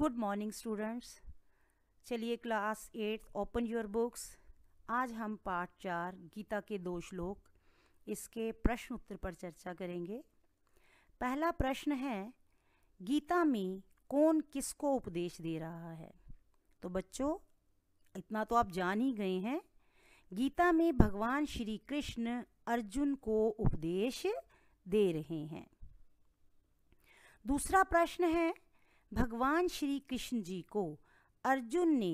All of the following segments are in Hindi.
गुड मॉर्निंग स्टूडेंट्स चलिए class eight open your books आज हम पार्ट चार गीता के दो श्लोक इसके प्रश्न उत्तर पर चर्चा करेंगे पहला प्रश्न है गीता में कौन किसको उपदेश दे रहा है तो बच्चों इतना तो आप जान ही गए हैं गीता में भगवान श्री कृष्ण अर्जुन को उपदेश दे रहे हैं दूसरा प्रश्न है भगवान श्री कृष्ण जी को अर्जुन ने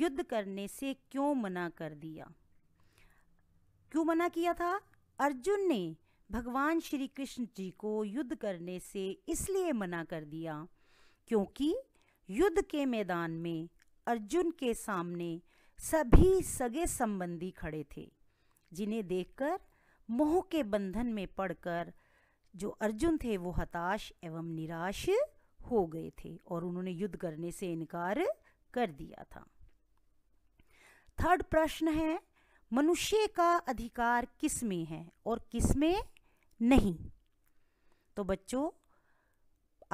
युद्ध करने से क्यों मना कर दिया क्यों मना किया था अर्जुन ने भगवान श्री कृष्ण जी को युद्ध करने से इसलिए मना कर दिया क्योंकि युद्ध के मैदान में अर्जुन के सामने सभी सगे संबंधी खड़े थे जिन्हें देखकर मोह के बंधन में पड़कर जो अर्जुन थे वो हताश एवं निराश हो गए थे और उन्होंने युद्ध करने से इनकार कर दिया था थर्ड प्रश्न है मनुष्य का अधिकार किस में है और किस में नहीं तो बच्चों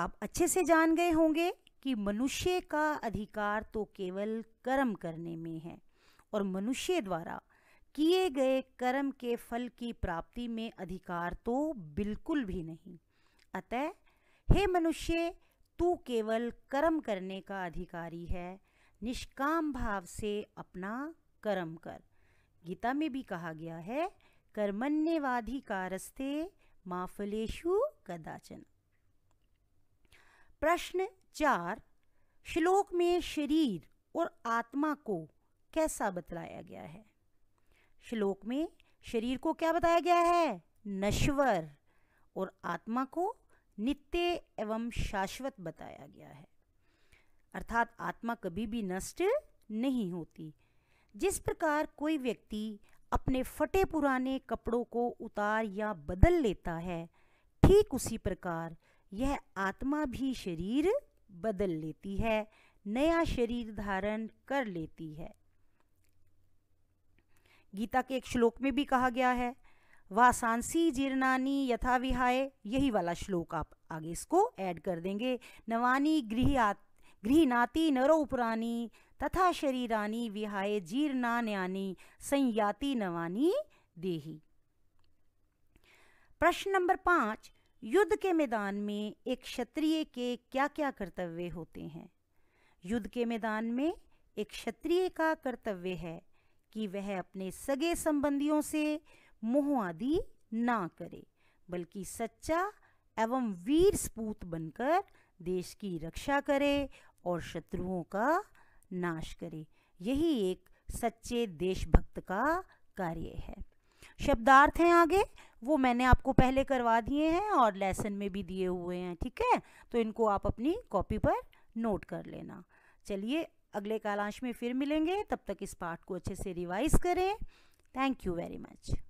आप अच्छे से जान गए होंगे कि मनुष्य का अधिकार तो केवल कर्म करने में है और मनुष्य द्वारा किए गए कर्म के फल की प्राप्ति में अधिकार तो बिल्कुल भी नहीं अतः हे मनुष्य तू केवल कर्म करने का अधिकारी है निष्काम भाव से अपना कर्म कर गीता में भी कहा गया है कर्मण्यवाधिकारस्ते माफलेशु कदाचन प्रश्न चार श्लोक में शरीर और आत्मा को कैसा बतलाया गया है श्लोक में शरीर को क्या बताया गया है नश्वर और आत्मा को नित्य एवं शाश्वत बताया गया है अर्थात आत्मा कभी भी नष्ट नहीं होती जिस प्रकार कोई व्यक्ति अपने फटे पुराने कपड़ों को उतार या बदल लेता है ठीक उसी प्रकार यह आत्मा भी शरीर बदल लेती है नया शरीर धारण कर लेती है गीता के एक श्लोक में भी कहा गया है वासांसी जीर्णानी यथा विहाय यही वाला श्लोक आप आगे इसको ऐड कर देंगे नवानी गृह गृहनाति नरो उपरानी तथा शरीरानी विहाय जीर्णान्यानी संयाति नवानी देही प्रश्न नंबर पांच युद्ध के मैदान में एक क्षत्रिय के क्या क्या कर्तव्य होते हैं युद्ध के मैदान में एक क्षत्रिय का कर्तव्य है कि वह अपने सगे संबंधियों से मोह आदि ना करे बल्कि सच्चा एवं वीर सपूत बनकर देश की रक्षा करे और शत्रुओं का नाश करे यही एक सच्चे देशभक्त का कार्य है शब्दार्थ हैं आगे वो मैंने आपको पहले करवा दिए हैं और लेसन में भी दिए हुए हैं ठीक है तो इनको आप अपनी कॉपी पर नोट कर लेना चलिए अगले कालांश में फिर मिलेंगे तब तक इस पाठ को अच्छे से रिवाइज करें थैंक यू वेरी मच